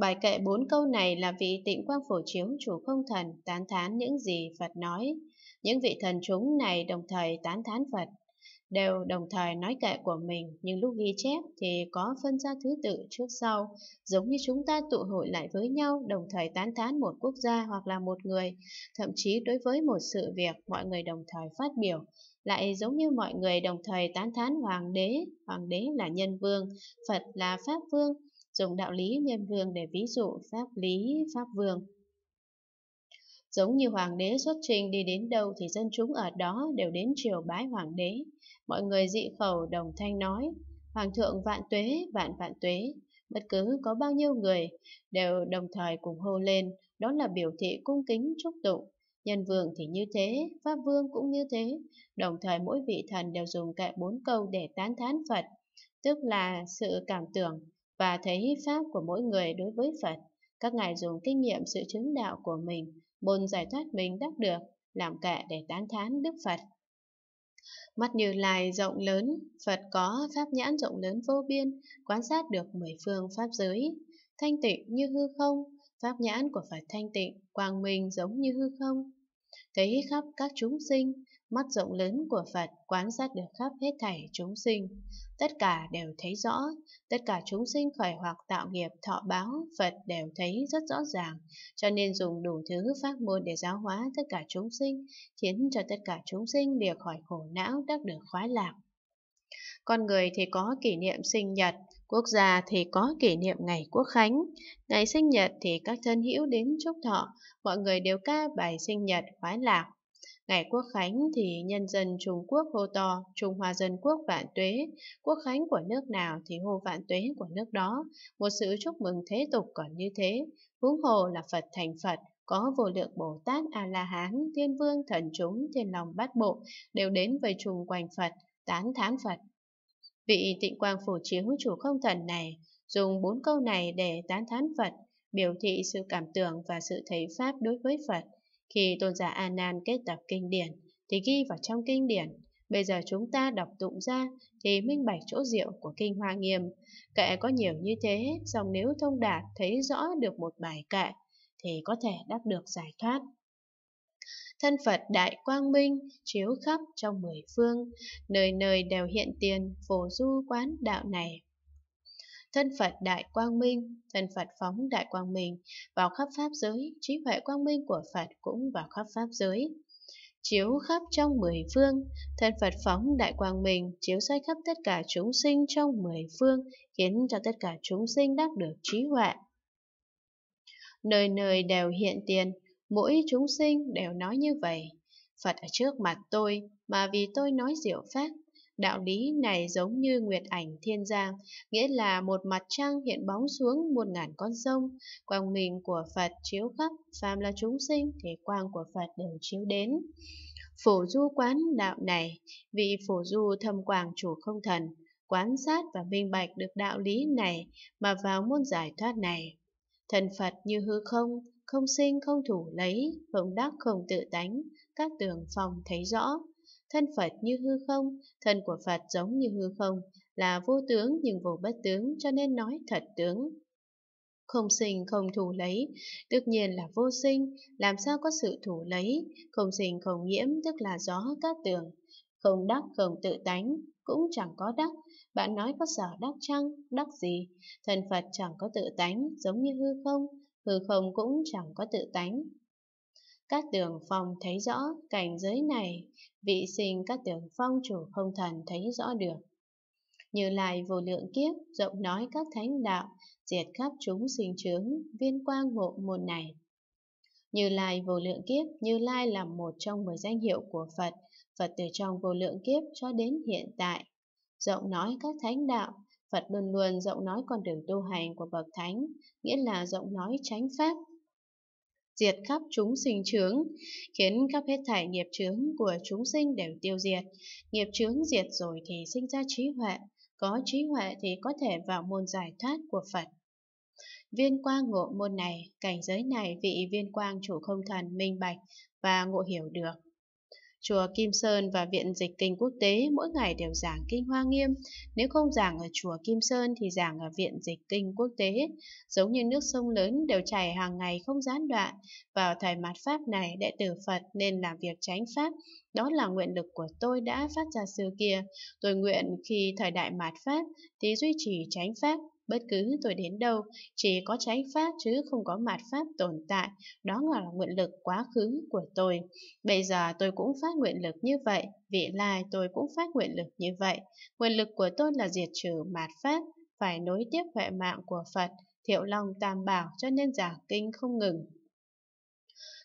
Bài kệ bốn câu này là vị tịnh quang phổ chiếu chủ không thần tán thán những gì Phật nói. Những vị thần chúng này đồng thời tán thán Phật, đều đồng thời nói kệ của mình, nhưng lúc ghi chép thì có phân ra thứ tự trước sau, giống như chúng ta tụ hội lại với nhau, đồng thời tán thán một quốc gia hoặc là một người, thậm chí đối với một sự việc mọi người đồng thời phát biểu, lại giống như mọi người đồng thời tán thán hoàng đế, hoàng đế là nhân vương, Phật là pháp vương, dùng đạo lý nhân vương để ví dụ pháp lý pháp vương. Giống như hoàng đế xuất trình đi đến đâu thì dân chúng ở đó đều đến triều bái hoàng đế. Mọi người dị khẩu đồng thanh nói, hoàng thượng vạn tuế, vạn vạn tuế. Bất cứ có bao nhiêu người đều đồng thời cùng hô lên, đó là biểu thị cung kính chúc tụng. Nhân vương thì như thế, Pháp vương cũng như thế. Đồng thời mỗi vị thần đều dùng kệ bốn câu để tán thán Phật, tức là sự cảm tưởng, và thấy pháp của mỗi người đối với Phật. Các ngài dùng kinh nghiệm sự chứng đạo của mình, môn giải thoát mình đắc được, làm kệ để tán thán Đức Phật. Mắt như lai rộng lớn, Phật có pháp nhãn rộng lớn vô biên, quan sát được mười phương pháp giới. Thanh tịnh như hư không, pháp nhãn của Phật thanh tịnh, quang minh giống như hư không. Thấy khắp các chúng sinh, Mắt rộng lớn của Phật quán sát được khắp hết thảy chúng sinh, tất cả đều thấy rõ, tất cả chúng sinh khởi hoặc tạo nghiệp thọ báo, Phật đều thấy rất rõ ràng, cho nên dùng đủ thứ pháp môn để giáo hóa tất cả chúng sinh, khiến cho tất cả chúng sinh đều khỏi khổ não đắc được khoái lạc. Con người thì có kỷ niệm sinh nhật, quốc gia thì có kỷ niệm ngày quốc khánh, ngày sinh nhật thì các thân hữu đến chúc thọ, mọi người đều ca bài sinh nhật khoái lạc. Ngày quốc khánh thì nhân dân Trung Quốc hô to Trung Hoa Dân Quốc vạn tuế, quốc khánh của nước nào thì hô vạn tuế của nước đó, một sự chúc mừng thế tục còn như thế, huống hồ là Phật thành Phật, có vô lượng Bồ Tát A-la-hán, thiên vương, thần chúng, thiên lòng bát bộ, đều đến vây chung quanh Phật, tán thán Phật. Vị tịnh quang phổ chiếu chủ không thần này, dùng bốn câu này để tán thán Phật, biểu thị sự cảm tưởng và sự thấy Pháp đối với Phật, khi tôn giả a nan kết tập kinh điển thì ghi vào trong kinh điển. Bây giờ chúng ta đọc tụng ra thì minh bạch chỗ diệu của kinh hoa nghiêm. Kệ có nhiều như thế, song nếu thông đạt thấy rõ được một bài kệ thì có thể đắc được giải thoát. Thân Phật Đại Quang Minh chiếu khắp trong mười phương, nơi nơi đều hiện tiền, phổ du quán đạo này thân Phật đại quang minh, thân Phật phóng đại quang minh vào khắp pháp giới, trí huệ quang minh của Phật cũng vào khắp pháp giới. Chiếu khắp trong mười phương, thân Phật phóng đại quang minh chiếu soi khắp tất cả chúng sinh trong mười phương, khiến cho tất cả chúng sinh đắc được trí huệ. Nơi nơi đều hiện tiền, mỗi chúng sinh đều nói như vậy. Phật ở trước mặt tôi, mà vì tôi nói diệu pháp Đạo lý này giống như nguyệt ảnh thiên giang, nghĩa là một mặt trăng hiện bóng xuống một ngàn con sông. Quang mình của Phật chiếu khắp, phàm là chúng sinh thì quang của Phật đều chiếu đến. Phổ du quán đạo này, vì phổ du thâm quảng chủ không thần, quán sát và minh bạch được đạo lý này mà vào môn giải thoát này. Thần Phật như hư không, không sinh không thủ lấy, vọng đắc không tự tánh, các tường phòng thấy rõ thân Phật như hư không, thân của Phật giống như hư không, là vô tướng nhưng vô bất tướng cho nên nói thật tướng. Không sinh không thủ lấy, tất nhiên là vô sinh, làm sao có sự thủ lấy, không sinh không nhiễm tức là gió các tường, không đắc không tự tánh, cũng chẳng có đắc, bạn nói có sở đắc chăng, đắc gì, thần Phật chẳng có tự tánh giống như hư không, hư không cũng chẳng có tự tánh, các tường phong thấy rõ cảnh giới này, vị sinh các tường phong chủ không thần thấy rõ được. Như Lai vô lượng kiếp, rộng nói các thánh đạo, diệt khắp chúng sinh chướng, viên quang ngộ môn này. Như Lai vô lượng kiếp, Như Lai là một trong mười danh hiệu của Phật, Phật từ trong vô lượng kiếp cho đến hiện tại. Rộng nói các thánh đạo, Phật luôn luôn rộng nói con đường tu hành của bậc thánh, nghĩa là rộng nói tránh pháp, diệt khắp chúng sinh chướng, khiến khắp hết thảy nghiệp chướng của chúng sinh đều tiêu diệt. Nghiệp chướng diệt rồi thì sinh ra trí huệ, có trí huệ thì có thể vào môn giải thoát của Phật. Viên quang ngộ môn này, cảnh giới này vị viên quang chủ không thần minh bạch và ngộ hiểu được. Chùa Kim Sơn và Viện Dịch Kinh Quốc tế mỗi ngày đều giảng Kinh Hoa Nghiêm, nếu không giảng ở Chùa Kim Sơn thì giảng ở Viện Dịch Kinh Quốc tế. Giống như nước sông lớn đều chảy hàng ngày không gián đoạn, vào thời mạt Pháp này đệ tử Phật nên làm việc tránh Pháp, đó là nguyện lực của tôi đã phát ra xưa kia. Tôi nguyện khi thời đại mạt Pháp thì duy trì tránh Pháp, Bất cứ tôi đến đâu, chỉ có chánh pháp chứ không có mạt pháp tồn tại, đó là nguyện lực quá khứ của tôi. Bây giờ tôi cũng phát nguyện lực như vậy, vị lai tôi cũng phát nguyện lực như vậy. Nguyện lực của tôi là diệt trừ mạt pháp, phải nối tiếp huệ mạng của Phật, thiệu lòng tam bảo cho nên giảng kinh không ngừng.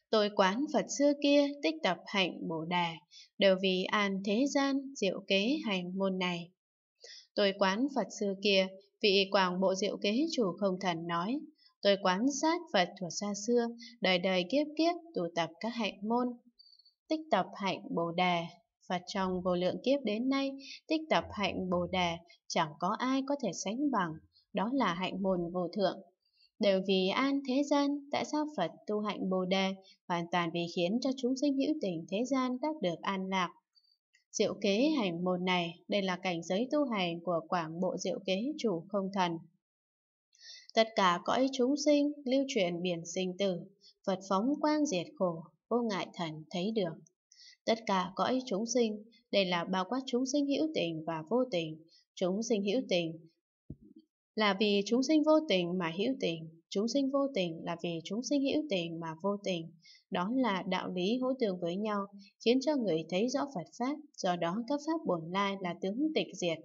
Tôi quán Phật xưa kia tích tập hạnh Bồ Đà, đều vì an thế gian diệu kế hành môn này. Tôi quán Phật xưa kia Vị quảng bộ diệu kế chủ không thần nói, tôi quán sát Phật thuở xa xưa, đời đời kiếp kiếp tụ tập các hạnh môn, tích tập hạnh bồ đề. Và trong vô lượng kiếp đến nay, tích tập hạnh bồ đề chẳng có ai có thể sánh bằng, đó là hạnh môn vô thượng. Đều vì an thế gian, tại sao Phật tu hạnh bồ đề hoàn toàn vì khiến cho chúng sinh hữu tình thế gian các được an lạc, Diệu kế hành môn này, đây là cảnh giới tu hành của quảng bộ diệu kế chủ không thần. Tất cả cõi chúng sinh, lưu truyền biển sinh tử, Phật phóng quang diệt khổ, vô ngại thần thấy được. Tất cả cõi chúng sinh, đây là bao quát chúng sinh hữu tình và vô tình. Chúng sinh hữu tình là vì chúng sinh vô tình mà hữu tình, chúng sinh vô tình là vì chúng sinh hữu tình mà vô tình. Đó là đạo lý hỗ tương với nhau, khiến cho người thấy rõ Phật Pháp, do đó các Pháp bổn lai là tướng tịch diệt.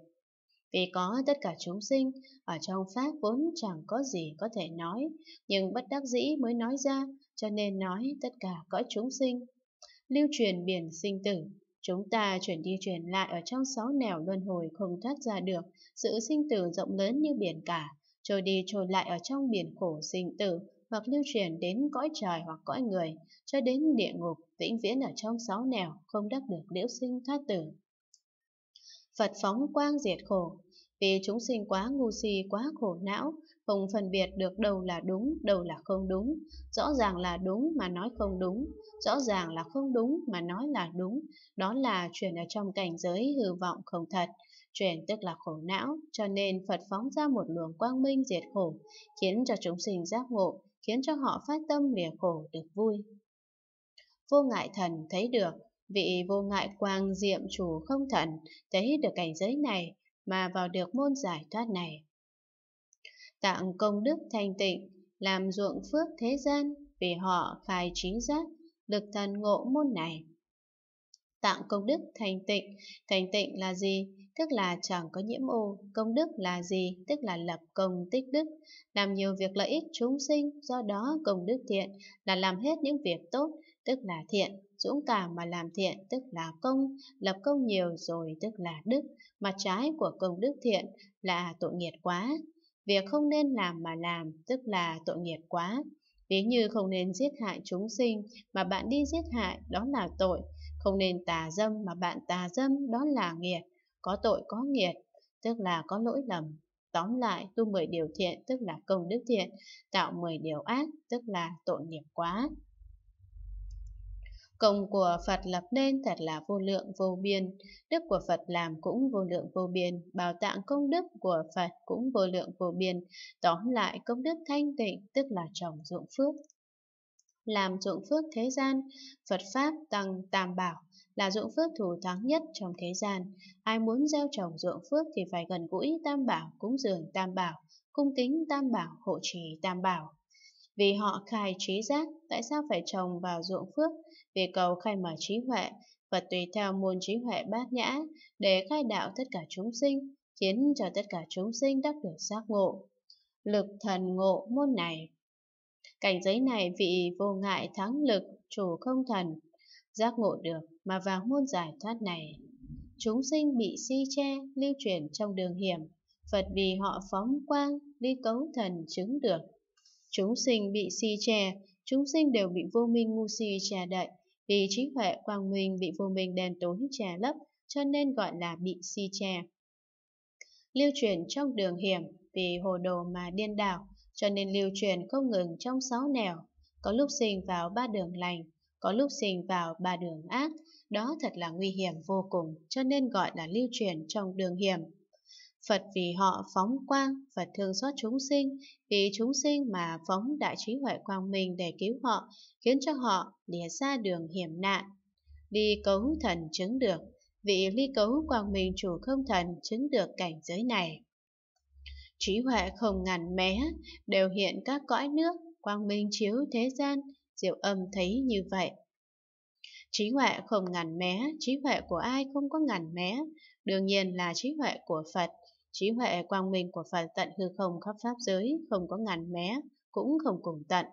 Vì có tất cả chúng sinh, ở trong Pháp vốn chẳng có gì có thể nói, nhưng bất đắc dĩ mới nói ra, cho nên nói tất cả cõi chúng sinh. Lưu truyền biển sinh tử, chúng ta chuyển đi chuyển lại ở trong sáu nẻo luân hồi không thoát ra được, sự sinh tử rộng lớn như biển cả, trôi đi trôi lại ở trong biển khổ sinh tử, hoặc lưu truyền đến cõi trời hoặc cõi người, cho đến địa ngục, vĩnh viễn ở trong sáu nẻo, không đắc được liễu sinh thoát tử. Phật phóng quang diệt khổ, vì chúng sinh quá ngu si, quá khổ não, không phân biệt được đâu là đúng, đâu là không đúng, rõ ràng là đúng mà nói không đúng, rõ ràng là không đúng mà nói là đúng, đó là chuyển ở trong cảnh giới hư vọng không thật, chuyển tức là khổ não, cho nên Phật phóng ra một luồng quang minh diệt khổ, khiến cho chúng sinh giác ngộ, khiến cho họ phát tâm lìa khổ được vui. Vô ngại thần thấy được, vị vô ngại quang diệm chủ không thần thấy được cảnh giới này mà vào được môn giải thoát này. Tặng công đức thanh tịnh, làm ruộng phước thế gian vì họ khai trí giác, được thần ngộ môn này. Tặng công đức thành tịnh, thành tịnh là gì? tức là chẳng có nhiễm ô, công đức là gì, tức là lập công tích đức, làm nhiều việc lợi ích chúng sinh, do đó công đức thiện là làm hết những việc tốt, tức là thiện, dũng cảm mà làm thiện, tức là công, lập công nhiều rồi, tức là đức, mặt trái của công đức thiện là tội nghiệt quá. Việc không nên làm mà làm, tức là tội nghiệt quá. Ví như không nên giết hại chúng sinh mà bạn đi giết hại, đó là tội. Không nên tà dâm mà bạn tà dâm, đó là nghiệt có tội có nghiệt, tức là có lỗi lầm. Tóm lại, tu 10 điều thiện, tức là công đức thiện, tạo 10 điều ác, tức là tội nghiệp quá. Công của Phật lập nên thật là vô lượng vô biên, đức của Phật làm cũng vô lượng vô biên, bảo tạng công đức của Phật cũng vô lượng vô biên, tóm lại công đức thanh tịnh tức là trồng dụng phước. Làm dụng phước thế gian, Phật Pháp tăng tam bảo, là ruộng phước thủ thắng nhất trong thế gian. Ai muốn gieo trồng ruộng phước thì phải gần gũi tam bảo, cúng dường tam bảo, cung kính tam bảo, hộ trì tam bảo. Vì họ khai trí giác, tại sao phải trồng vào ruộng phước? Vì cầu khai mở trí huệ, và tùy theo môn trí huệ bát nhã, để khai đạo tất cả chúng sinh, khiến cho tất cả chúng sinh đắc được giác ngộ. Lực thần ngộ môn này Cảnh giới này vị vô ngại thắng lực, chủ không thần, giác ngộ được mà vào môn giải thoát này. Chúng sinh bị si che, lưu truyền trong đường hiểm, Phật vì họ phóng quang, đi cấu thần chứng được. Chúng sinh bị si che, chúng sinh đều bị vô minh ngu si che đậy, vì trí huệ quang minh bị vô minh đèn tối che lấp, cho nên gọi là bị si che. Lưu truyền trong đường hiểm, vì hồ đồ mà điên đảo, cho nên lưu truyền không ngừng trong sáu nẻo, có lúc sinh vào ba đường lành, có lúc sinh vào ba đường ác, đó thật là nguy hiểm vô cùng, cho nên gọi là lưu truyền trong đường hiểm. Phật vì họ phóng quang, Phật thương xót chúng sinh, vì chúng sinh mà phóng đại trí huệ quang minh để cứu họ, khiến cho họ lìa ra đường hiểm nạn. Ly cấu thần chứng được, vị ly cấu quang minh chủ không thần chứng được cảnh giới này. Trí huệ không ngàn mé, đều hiện các cõi nước, quang minh chiếu thế gian, diệu âm thấy như vậy, Trí huệ không ngàn mé, trí huệ của ai không có ngàn mé, đương nhiên là trí huệ của Phật. Trí huệ quang minh của Phật tận hư không khắp pháp giới, không có ngàn mé, cũng không cùng tận.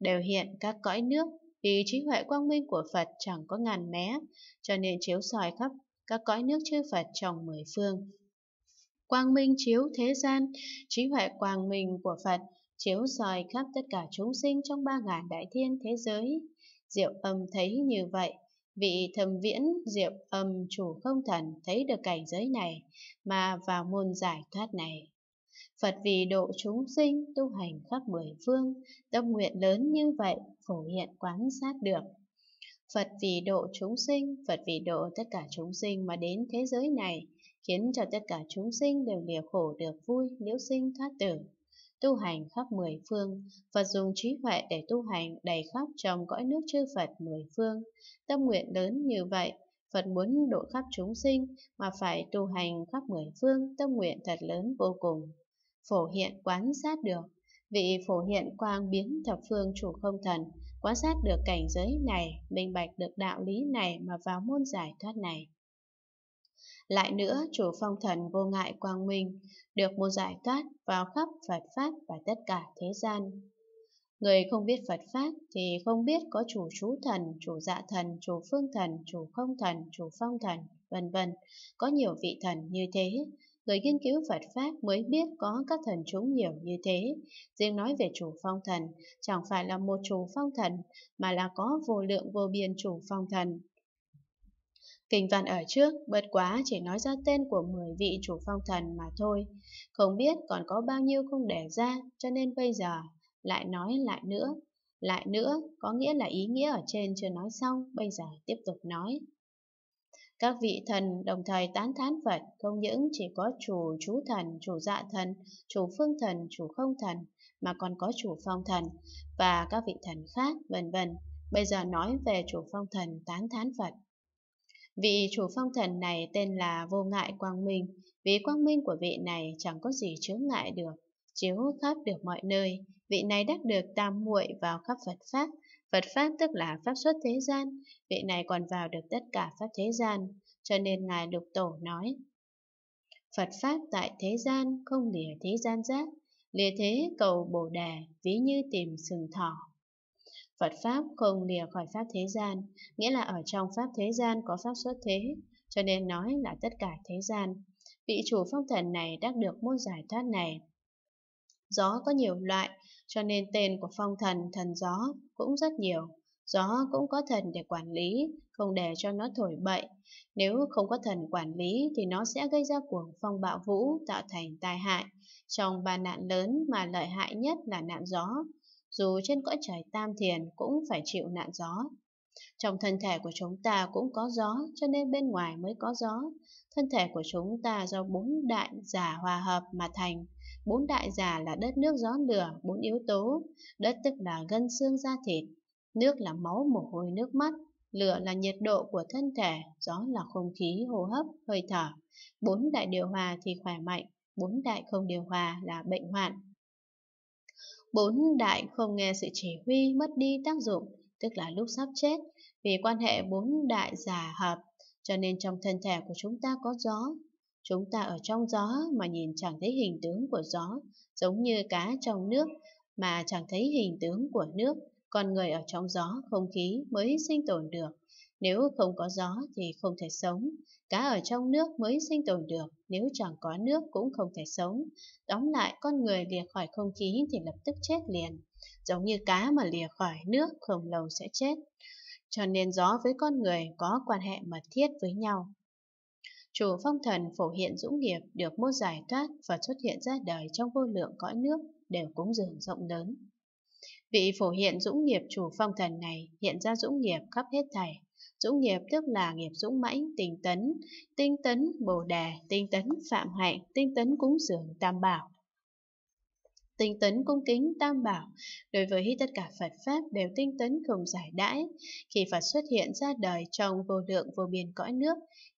Đều hiện các cõi nước, vì trí huệ quang minh của Phật chẳng có ngàn mé, cho nên chiếu soi khắp các cõi nước chư Phật trong mười phương. Quang minh chiếu thế gian, trí huệ quang minh của Phật chiếu soi khắp tất cả chúng sinh trong ba ngàn đại thiên thế giới, Diệu âm thấy như vậy, vị thâm viễn diệu âm chủ không thần thấy được cảnh giới này mà vào môn giải thoát này. Phật vì độ chúng sinh tu hành khắp mười phương, tâm nguyện lớn như vậy phổ hiện quán sát được. Phật vì độ chúng sinh, Phật vì độ tất cả chúng sinh mà đến thế giới này, khiến cho tất cả chúng sinh đều lìa khổ được vui, liễu sinh thoát tử tu hành khắp mười phương. Phật dùng trí huệ để tu hành đầy khắp trong cõi nước chư Phật mười phương. Tâm nguyện lớn như vậy, Phật muốn độ khắp chúng sinh mà phải tu hành khắp mười phương tâm nguyện thật lớn vô cùng. Phổ hiện quán sát được, vị phổ hiện quang biến thập phương chủ không thần, quan sát được cảnh giới này, minh bạch được đạo lý này mà vào môn giải thoát này. Lại nữa, chủ phong thần vô ngại quang minh, được một giải thoát vào khắp Phật Pháp và tất cả thế gian. Người không biết Phật Pháp thì không biết có chủ chú thần, chủ dạ thần, chủ phương thần, chủ không thần, chủ phong thần, vân vân Có nhiều vị thần như thế. Người nghiên cứu Phật Pháp mới biết có các thần chúng nhiều như thế. Riêng nói về chủ phong thần, chẳng phải là một chủ phong thần, mà là có vô lượng vô biên chủ phong thần. Kinh văn ở trước, bất quá chỉ nói ra tên của 10 vị chủ phong thần mà thôi. Không biết còn có bao nhiêu không để ra, cho nên bây giờ lại nói lại nữa. Lại nữa, có nghĩa là ý nghĩa ở trên chưa nói xong, bây giờ tiếp tục nói. Các vị thần đồng thời tán thán Phật, không những chỉ có chủ chú thần, chủ dạ thần, chủ phương thần, chủ không thần, mà còn có chủ phong thần và các vị thần khác, vân vân. Bây giờ nói về chủ phong thần tán thán Phật. Vị chủ phong thần này tên là Vô Ngại Quang Minh, vì quang minh của vị này chẳng có gì chướng ngại được, chiếu khắp được mọi nơi. Vị này đắc được tam muội vào khắp Phật Pháp, Phật Pháp tức là Pháp xuất thế gian, vị này còn vào được tất cả Pháp thế gian, cho nên Ngài Lục Tổ nói. Phật Pháp tại thế gian không lìa thế gian giác, lìa thế cầu bồ đề ví như tìm sừng thỏ. Phật Pháp không lìa khỏi Pháp thế gian, nghĩa là ở trong Pháp thế gian có Pháp xuất thế, cho nên nói là tất cả thế gian. Vị chủ phong thần này đắc được môn giải thoát này. Gió có nhiều loại, cho nên tên của phong thần, thần gió cũng rất nhiều. Gió cũng có thần để quản lý, không để cho nó thổi bậy. Nếu không có thần quản lý thì nó sẽ gây ra cuồng phong bạo vũ tạo thành tai hại. Trong ba nạn lớn mà lợi hại nhất là nạn gió, dù trên cõi trời tam thiền cũng phải chịu nạn gió. Trong thân thể của chúng ta cũng có gió, cho nên bên ngoài mới có gió. Thân thể của chúng ta do bốn đại giả hòa hợp mà thành. Bốn đại giả là đất nước gió lửa, bốn yếu tố. Đất tức là gân xương da thịt, nước là máu mồ hôi nước mắt, lửa là nhiệt độ của thân thể, gió là không khí hô hấp, hơi thở. Bốn đại điều hòa thì khỏe mạnh, bốn đại không điều hòa là bệnh hoạn, Bốn đại không nghe sự chỉ huy mất đi tác dụng, tức là lúc sắp chết, vì quan hệ bốn đại giả hợp, cho nên trong thân thể của chúng ta có gió. Chúng ta ở trong gió mà nhìn chẳng thấy hình tướng của gió, giống như cá trong nước mà chẳng thấy hình tướng của nước, con người ở trong gió, không khí mới sinh tồn được. Nếu không có gió thì không thể sống, cá ở trong nước mới sinh tồn được nếu chẳng có nước cũng không thể sống. Đóng lại, con người lìa khỏi không khí thì lập tức chết liền, giống như cá mà lìa khỏi nước không lâu sẽ chết. Cho nên gió với con người có quan hệ mật thiết với nhau. Chủ phong thần phổ hiện dũng nghiệp được mốt giải thoát và xuất hiện ra đời trong vô lượng cõi nước đều cúng dường rộng lớn. Vị phổ hiện dũng nghiệp chủ phong thần này hiện ra dũng nghiệp khắp hết thảy, Dũng nghiệp tức là nghiệp dũng mãnh, tinh tấn, tinh tấn bồ đề, tinh tấn phạm hạnh, tinh tấn cúng dường tam bảo tinh tấn cung kính tam bảo, đối với tất cả Phật Pháp đều tinh tấn không giải đãi. Khi Phật xuất hiện ra đời trong vô lượng vô biên cõi nước,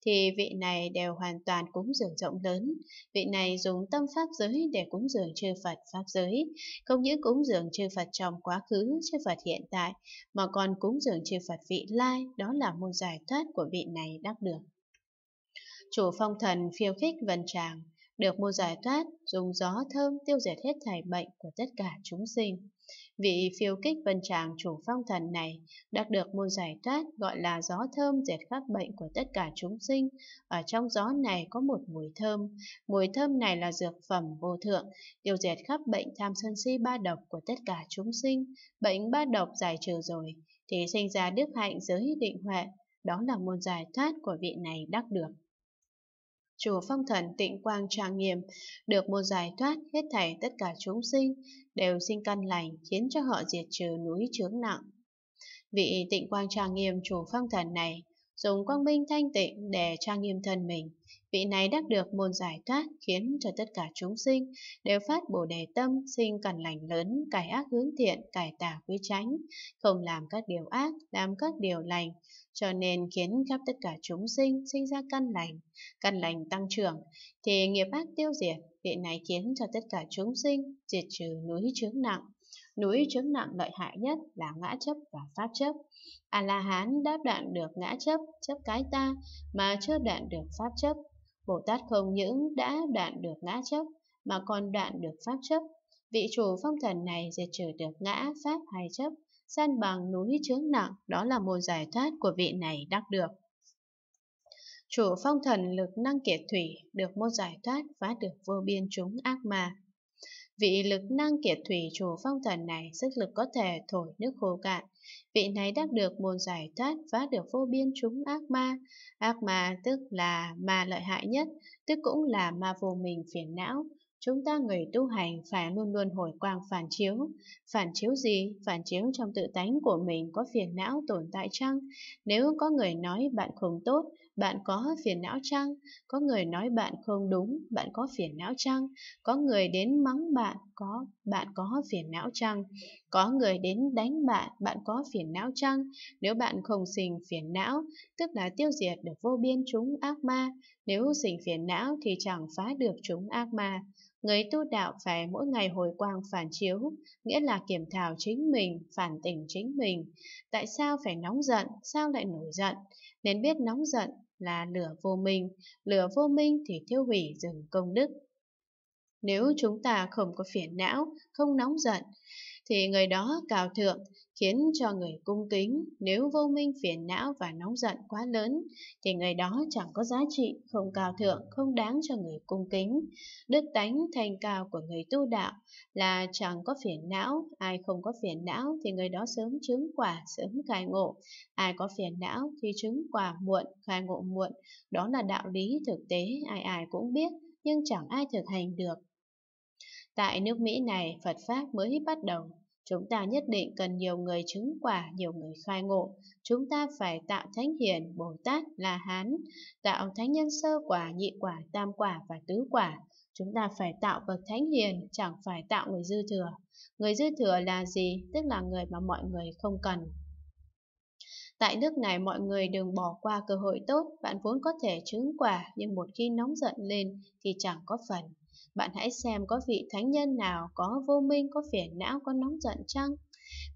thì vị này đều hoàn toàn cúng dường rộng lớn. Vị này dùng tâm Pháp giới để cúng dường chư Phật Pháp giới, không những cúng dường chư Phật trong quá khứ, chư Phật hiện tại, mà còn cúng dường chư Phật vị lai, đó là môn giải thoát của vị này đắc được. Chủ phong thần phiêu khích vần tràng được một giải thoát, dùng gió thơm tiêu diệt hết thảy bệnh của tất cả chúng sinh. Vị phiêu kích vân tràng chủ phong thần này đạt được một giải thoát gọi là gió thơm diệt các bệnh của tất cả chúng sinh. Ở trong gió này có một mùi thơm. Mùi thơm này là dược phẩm vô thượng, tiêu diệt khắp bệnh tham sân si ba độc của tất cả chúng sinh. Bệnh ba độc giải trừ rồi, thì sinh ra đức hạnh giới định huệ. Đó là môn giải thoát của vị này đắc được chùa phong thần tịnh quang trang nghiêm, được một giải thoát hết thảy tất cả chúng sinh, đều sinh căn lành khiến cho họ diệt trừ núi chướng nặng. Vị tịnh quang trang nghiêm chùa phong thần này dùng quang minh thanh tịnh để trang nghiêm thân mình. Vị này đắc được môn giải thoát khiến cho tất cả chúng sinh đều phát bồ đề tâm, sinh cần lành lớn, cải ác hướng thiện, cải tà quý tránh, không làm các điều ác, làm các điều lành, cho nên khiến khắp tất cả chúng sinh sinh ra căn lành, căn lành tăng trưởng, thì nghiệp ác tiêu diệt, vị này khiến cho tất cả chúng sinh diệt trừ núi chướng nặng, Núi chứng nặng lợi hại nhất là ngã chấp và pháp chấp. A-la-hán đáp đoạn được ngã chấp, chấp cái ta, mà chưa đoạn được pháp chấp. Bồ Tát không những đã đoạn được ngã chấp, mà còn đoạn được pháp chấp. Vị chủ phong thần này diệt trừ được ngã, pháp hay chấp, san bằng núi chướng nặng, đó là một giải thoát của vị này đắc được. Chủ phong thần lực năng kiệt thủy, được một giải thoát phá được vô biên chúng ác mà. Vị lực năng kiệt thủy chủ phong thần này sức lực có thể thổi nước khô cạn. Vị này đắc được môn giải thoát, phá được vô biên chúng ác ma. Ác ma tức là ma lợi hại nhất, tức cũng là ma vô mình phiền não. Chúng ta người tu hành phải luôn luôn hồi quang phản chiếu. Phản chiếu gì? Phản chiếu trong tự tánh của mình có phiền não tồn tại chăng? Nếu có người nói bạn không tốt, bạn có phiền não chăng? Có người nói bạn không đúng, bạn có phiền não chăng? Có người đến mắng bạn, có bạn có phiền não chăng? Có người đến đánh bạn, bạn có phiền não chăng? Nếu bạn không sinh phiền não, tức là tiêu diệt được vô biên chúng ác ma. Nếu sinh phiền não thì chẳng phá được chúng ác ma. Người tu đạo phải mỗi ngày hồi quang phản chiếu, nghĩa là kiểm thảo chính mình, phản tỉnh chính mình. Tại sao phải nóng giận, sao lại nổi giận? Nên biết nóng giận là lửa vô minh, lửa vô minh thì thiêu hủy rừng công đức. Nếu chúng ta không có phiền não, không nóng giận, thì người đó cao thượng, khiến cho người cung kính, nếu vô minh phiền não và nóng giận quá lớn, thì người đó chẳng có giá trị, không cao thượng, không đáng cho người cung kính. Đức tánh thành cao của người tu đạo là chẳng có phiền não, ai không có phiền não thì người đó sớm chứng quả, sớm khai ngộ, ai có phiền não thì chứng quả muộn, khai ngộ muộn, đó là đạo lý thực tế ai ai cũng biết, nhưng chẳng ai thực hành được Tại nước Mỹ này, Phật Pháp mới bắt đầu. Chúng ta nhất định cần nhiều người chứng quả, nhiều người khai ngộ. Chúng ta phải tạo thánh hiền, Bồ Tát, La Hán, tạo thánh nhân sơ quả, nhị quả, tam quả và tứ quả. Chúng ta phải tạo bậc thánh hiền, chẳng phải tạo người dư thừa. Người dư thừa là gì? Tức là người mà mọi người không cần. Tại nước này mọi người đừng bỏ qua cơ hội tốt, bạn vốn có thể chứng quả, nhưng một khi nóng giận lên thì chẳng có phần. Bạn hãy xem có vị thánh nhân nào có vô minh, có phiền não, có nóng giận chăng?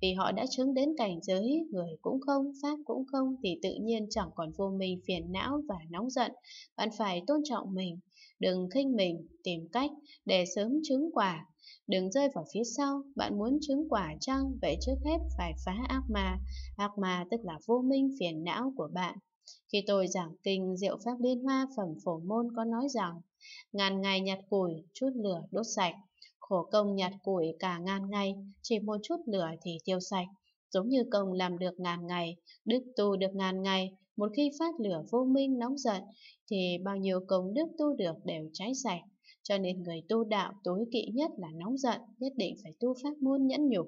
Vì họ đã chứng đến cảnh giới, người cũng không, pháp cũng không, thì tự nhiên chẳng còn vô minh, phiền não và nóng giận. Bạn phải tôn trọng mình, đừng khinh mình, tìm cách để sớm chứng quả. Đừng rơi vào phía sau, bạn muốn chứng quả chăng, vậy trước hết phải phá ác ma. Ác ma tức là vô minh, phiền não của bạn. Khi tôi giảng kinh Diệu Pháp Liên Hoa Phẩm Phổ Môn có nói rằng Ngàn ngày nhặt củi, chút lửa đốt sạch. Khổ công nhặt củi cả ngàn ngày, chỉ một chút lửa thì tiêu sạch. Giống như công làm được ngàn ngày, đức tu được ngàn ngày, một khi phát lửa vô minh nóng giận, thì bao nhiêu công đức tu được đều cháy sạch. Cho nên người tu đạo tối kỵ nhất là nóng giận, nhất định phải tu pháp môn nhẫn nhục.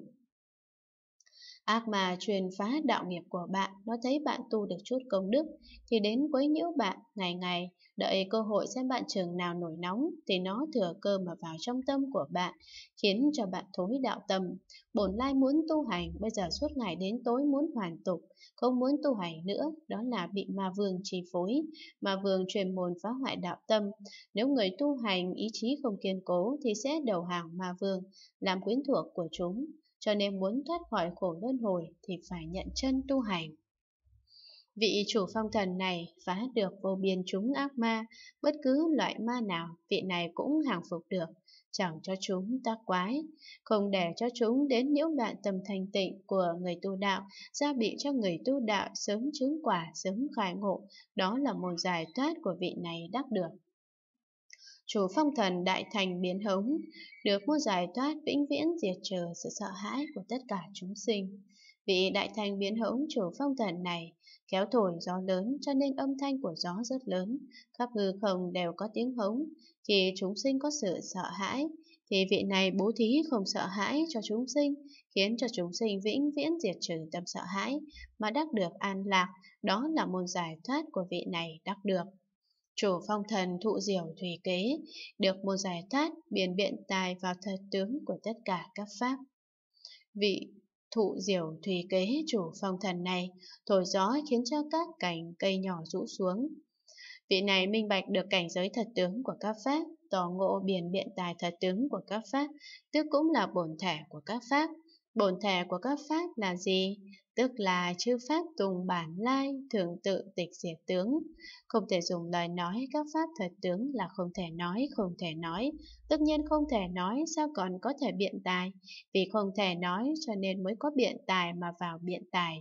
Ác mà truyền phá đạo nghiệp của bạn, nó thấy bạn tu được chút công đức, thì đến quấy nhiễu bạn ngày ngày, đợi cơ hội xem bạn trường nào nổi nóng, thì nó thừa cơ mà vào trong tâm của bạn, khiến cho bạn thối đạo tâm. Bổn lai muốn tu hành, bây giờ suốt ngày đến tối muốn hoàn tục, không muốn tu hành nữa, đó là bị ma vương chi phối, ma vương truyền môn phá hoại đạo tâm. Nếu người tu hành ý chí không kiên cố thì sẽ đầu hàng ma vương, làm quyến thuộc của chúng cho nên muốn thoát khỏi khổ luân hồi thì phải nhận chân tu hành. Vị chủ phong thần này phá được vô biên chúng ác ma, bất cứ loại ma nào vị này cũng hàng phục được, chẳng cho chúng ta quái, không để cho chúng đến nhiễu loạn tâm thanh tịnh của người tu đạo, ra bị cho người tu đạo sớm chứng quả, sớm khai ngộ, đó là một giải thoát của vị này đắc được chủ phong thần đại thành biến hống, được muốn giải thoát vĩnh viễn diệt trừ sự sợ hãi của tất cả chúng sinh. Vị đại thành biến hống chủ phong thần này kéo thổi gió lớn cho nên âm thanh của gió rất lớn, khắp hư không đều có tiếng hống. Khi chúng sinh có sự sợ hãi, thì vị này bố thí không sợ hãi cho chúng sinh, khiến cho chúng sinh vĩnh viễn diệt trừ tâm sợ hãi, mà đắc được an lạc, đó là môn giải thoát của vị này đắc được chủ phong thần thụ diểu thủy kế, được một giải thoát biển biện tài vào thật tướng của tất cả các pháp. Vị thụ diểu thủy kế chủ phong thần này, thổi gió khiến cho các cành cây nhỏ rũ xuống. Vị này minh bạch được cảnh giới thật tướng của các pháp, tỏ ngộ biển biện tài thật tướng của các pháp, tức cũng là bổn thể của các pháp. Bổn thể của các pháp là gì? tức là chư pháp tùng bản lai, thường tự tịch diệt tướng. Không thể dùng lời nói các pháp thật tướng là không thể nói, không thể nói. Tất nhiên không thể nói sao còn có thể biện tài, vì không thể nói cho nên mới có biện tài mà vào biện tài.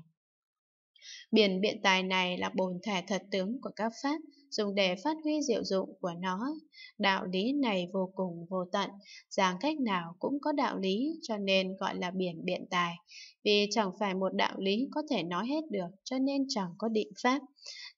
Biển biện tài này là bồn thể thật tướng của các pháp, dùng để phát huy diệu dụng của nó. Đạo lý này vô cùng vô tận, giảng cách nào cũng có đạo lý cho nên gọi là biển biện tài, vì chẳng phải một đạo lý có thể nói hết được cho nên chẳng có định pháp.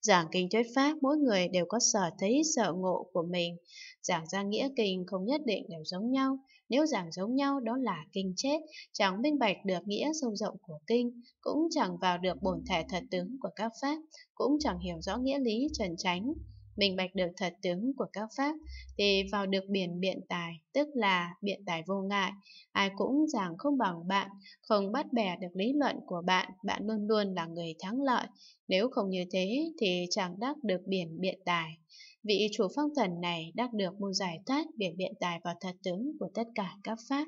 Giảng kinh thuyết pháp mỗi người đều có sở thấy sở ngộ của mình, giảng ra nghĩa kinh không nhất định đều giống nhau, nếu giảng giống nhau đó là kinh chết, chẳng minh bạch được nghĩa sâu rộng của kinh, cũng chẳng vào được bổn thể thật tướng của các pháp, cũng chẳng hiểu rõ nghĩa lý trần tránh, minh bạch được thật tướng của các pháp, thì vào được biển biện tài, tức là biện tài vô ngại. Ai cũng giảng không bằng bạn, không bắt bè được lý luận của bạn, bạn luôn luôn là người thắng lợi. Nếu không như thế thì chẳng đắc được biển biện tài. Vị chủ phong thần này đắc được mưu giải thoát việc biện tài và thật tướng của tất cả các pháp.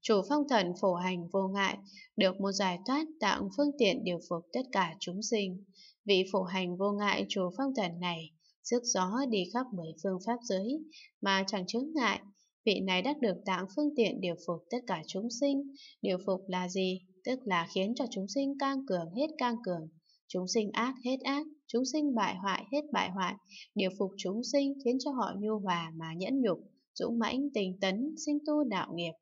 Chủ phong thần phổ hành vô ngại, được một giải thoát tặng phương tiện điều phục tất cả chúng sinh. Vị phổ hành vô ngại chủ phong thần này, sức gió đi khắp mười phương pháp giới, mà chẳng chướng ngại. Vị này đắc được tặng phương tiện điều phục tất cả chúng sinh. Điều phục là gì? Tức là khiến cho chúng sinh càng cường hết càng cường, chúng sinh ác hết ác, chúng sinh bại hoại hết bại hoại, điều phục chúng sinh khiến cho họ nhu hòa mà nhẫn nhục, dũng mãnh tình tấn, sinh tu đạo nghiệp,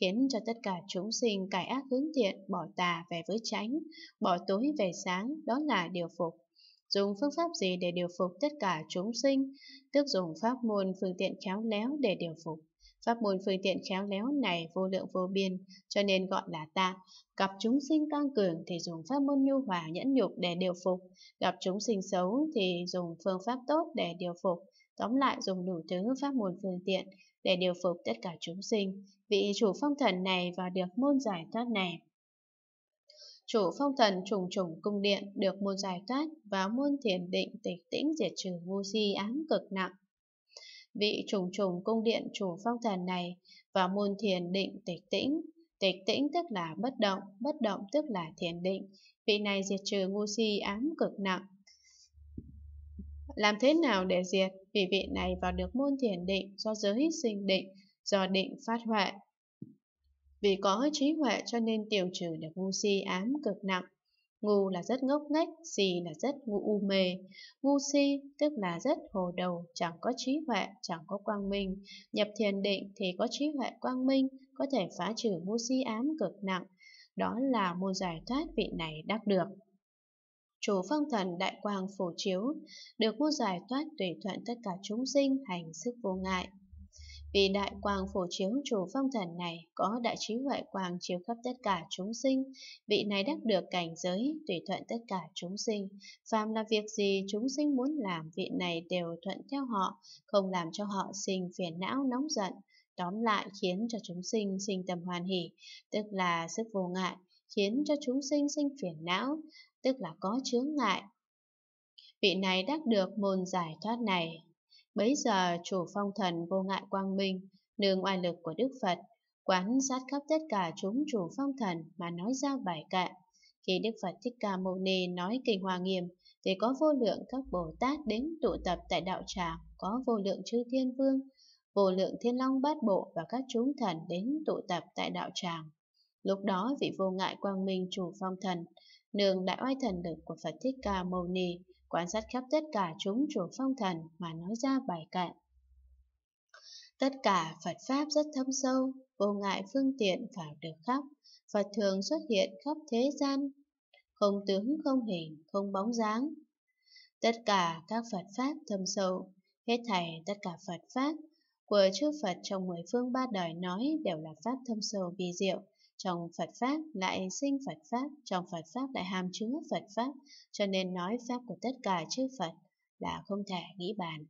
khiến cho tất cả chúng sinh cải ác hướng thiện, bỏ tà về với tránh, bỏ tối về sáng, đó là điều phục. Dùng phương pháp gì để điều phục tất cả chúng sinh? Tức dùng pháp môn phương tiện khéo léo để điều phục. Pháp môn phương tiện khéo léo này vô lượng vô biên, cho nên gọi là ta. Gặp chúng sinh tăng cường thì dùng pháp môn nhu hòa nhẫn nhục để điều phục, gặp chúng sinh xấu thì dùng phương pháp tốt để điều phục. Tóm lại dùng đủ thứ pháp môn phương tiện để điều phục tất cả chúng sinh. Vị chủ phong thần này vào được môn giải thoát này. Chủ phong thần trùng trùng cung điện được môn giải thoát vào môn thiền định tịch tĩnh diệt trừ vô si ám cực nặng vị trùng trùng cung điện chủ phong thần này và môn thiền định tịch tĩnh. Tịch tĩnh tức là bất động, bất động tức là thiền định. Vị này diệt trừ ngu si ám cực nặng. Làm thế nào để diệt? Vì vị này vào được môn thiền định do giới sinh định, do định phát huệ. Vì có trí huệ cho nên tiêu trừ được ngu si ám cực nặng. Ngu là rất ngốc nghếch, si là rất ngu u mê. Ngu si tức là rất hồ đầu, chẳng có trí huệ, chẳng có quang minh. Nhập thiền định thì có trí huệ quang minh, có thể phá trừ ngu si ám cực nặng. Đó là mô giải thoát vị này đắc được chủ phong thần đại quang phổ chiếu, được vô giải thoát tùy thuận tất cả chúng sinh hành sức vô ngại. Vì đại quang phổ chiếu chủ phong thần này có đại trí huệ quang chiếu khắp tất cả chúng sinh, vị này đắc được cảnh giới, tùy thuận tất cả chúng sinh. Phàm là việc gì chúng sinh muốn làm, vị này đều thuận theo họ, không làm cho họ sinh phiền não nóng giận, tóm lại khiến cho chúng sinh sinh tâm hoàn hỷ, tức là sức vô ngại, khiến cho chúng sinh sinh phiền não, tức là có chướng ngại. Vị này đắc được môn giải thoát này, Bấy giờ chủ phong thần vô ngại quang minh, nương oai lực của Đức Phật, quán sát khắp tất cả chúng chủ phong thần mà nói ra bài kệ. Khi Đức Phật Thích Ca Mâu Ni nói kinh Hoa Nghiêm, thì có vô lượng các Bồ Tát đến tụ tập tại đạo tràng, có vô lượng chư thiên vương, vô lượng thiên long bát bộ và các chúng thần đến tụ tập tại đạo tràng. Lúc đó vị vô ngại quang minh chủ phong thần, nương đại oai thần lực của Phật Thích Ca Mâu Ni, quan sát khắp tất cả chúng chủ phong thần mà nói ra bài kệ Tất cả Phật Pháp rất thâm sâu, vô ngại phương tiện vào được khắp, Phật thường xuất hiện khắp thế gian, không tướng, không hình, không bóng dáng. Tất cả các Phật Pháp thâm sâu, hết thảy tất cả Phật Pháp của chư Phật trong mười phương ba đời nói đều là Pháp thâm sâu vi diệu, trong Phật Pháp lại sinh Phật Pháp, trong Phật Pháp lại hàm chứa Phật Pháp, cho nên nói Pháp của tất cả chư Phật là không thể nghĩ bàn.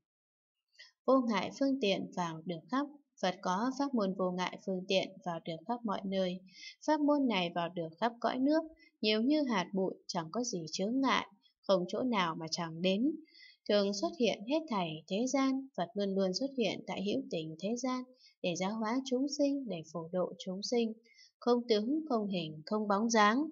Vô ngại phương tiện vào được khắp, Phật có pháp môn vô ngại phương tiện vào được khắp mọi nơi, pháp môn này vào được khắp cõi nước, nhiều như hạt bụi chẳng có gì chướng ngại, không chỗ nào mà chẳng đến. Thường xuất hiện hết thảy thế gian, Phật luôn luôn xuất hiện tại hữu tình thế gian để giáo hóa chúng sinh, để phổ độ chúng sinh không tướng, không hình, không bóng dáng.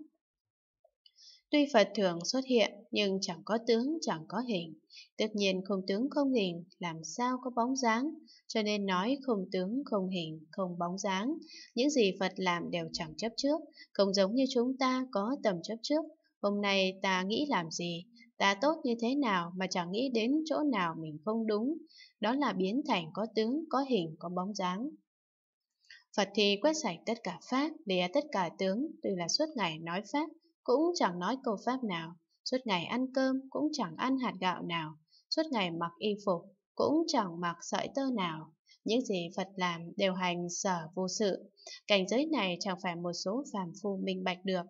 Tuy Phật thường xuất hiện nhưng chẳng có tướng, chẳng có hình. Tất nhiên không tướng không hình, làm sao có bóng dáng, cho nên nói không tướng không hình, không bóng dáng. Những gì Phật làm đều chẳng chấp trước, không giống như chúng ta có tầm chấp trước. Hôm nay ta nghĩ làm gì, ta tốt như thế nào mà chẳng nghĩ đến chỗ nào mình không đúng. Đó là biến thành có tướng, có hình, có bóng dáng. Phật thì quét sạch tất cả pháp, đè tất cả tướng, tuy là suốt ngày nói pháp, cũng chẳng nói câu pháp nào, suốt ngày ăn cơm cũng chẳng ăn hạt gạo nào, suốt ngày mặc y phục cũng chẳng mặc sợi tơ nào. Những gì Phật làm đều hành sở vô sự, cảnh giới này chẳng phải một số phàm phu minh bạch được.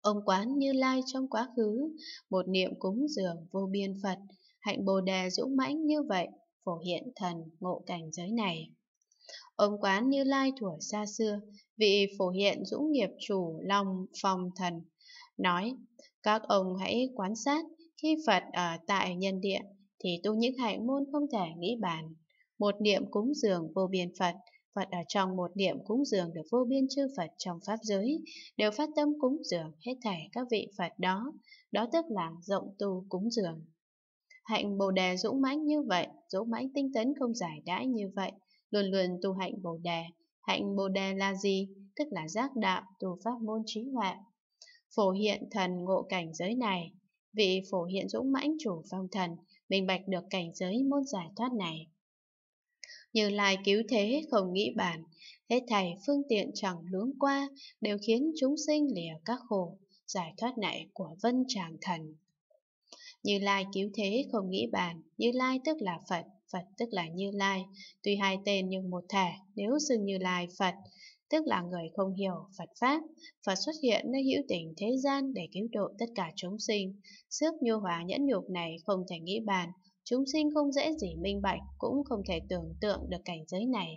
Ông quán như lai trong quá khứ, một niệm cúng dường vô biên Phật, hạnh bồ đề dũng mãnh như vậy, phổ hiện thần ngộ cảnh giới này. Ông quán như lai thủa xa xưa, vị phổ hiện dũng nghiệp chủ lòng phòng thần, nói, các ông hãy quan sát, khi Phật ở tại nhân địa, thì tu những hạnh môn không thể nghĩ bàn. Một niệm cúng dường vô biên Phật, Phật ở trong một niệm cúng dường được vô biên chư Phật trong Pháp giới, đều phát tâm cúng dường hết thảy các vị Phật đó, đó tức là rộng tu cúng dường. Hạnh Bồ Đề dũng mãnh như vậy, dũng mãnh tinh tấn không giải đãi như vậy, luôn luôn tu hạnh Bồ Đề. Hạnh Bồ Đề là gì? Tức là giác đạo, tu pháp môn trí huệ. Phổ hiện thần ngộ cảnh giới này, vị phổ hiện dũng mãnh chủ phong thần, minh bạch được cảnh giới môn giải thoát này. Như lai cứu thế không nghĩ bàn hết thầy phương tiện chẳng lướng qua, đều khiến chúng sinh lìa các khổ, giải thoát nại của vân tràng thần. Như Lai cứu thế không nghĩ bàn, Như Lai tức là Phật, Phật tức là Như Lai, tuy hai tên nhưng một thể, nếu xưng Như Lai Phật, tức là người không hiểu Phật Pháp, Phật xuất hiện nơi hữu tình thế gian để cứu độ tất cả chúng sinh. Sức nhu hòa nhẫn nhục này không thể nghĩ bàn, chúng sinh không dễ gì minh bạch, cũng không thể tưởng tượng được cảnh giới này.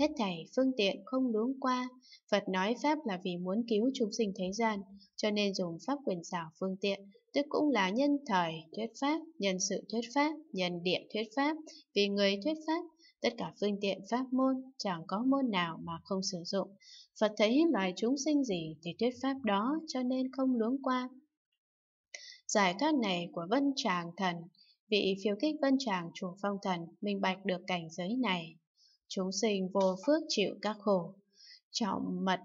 Hết thảy phương tiện không đúng qua, Phật nói Pháp là vì muốn cứu chúng sinh thế gian, cho nên dùng Pháp quyền xảo phương tiện tức cũng là nhân thời thuyết pháp, nhân sự thuyết pháp, nhân địa thuyết pháp, vì người thuyết pháp, tất cả phương tiện pháp môn chẳng có môn nào mà không sử dụng. Phật thấy loài chúng sinh gì thì thuyết pháp đó cho nên không luống qua. Giải thoát này của Vân Tràng Thần, vị phiêu kích Vân Tràng chủ phong thần minh bạch được cảnh giới này. Chúng sinh vô phước chịu các khổ, trọng mật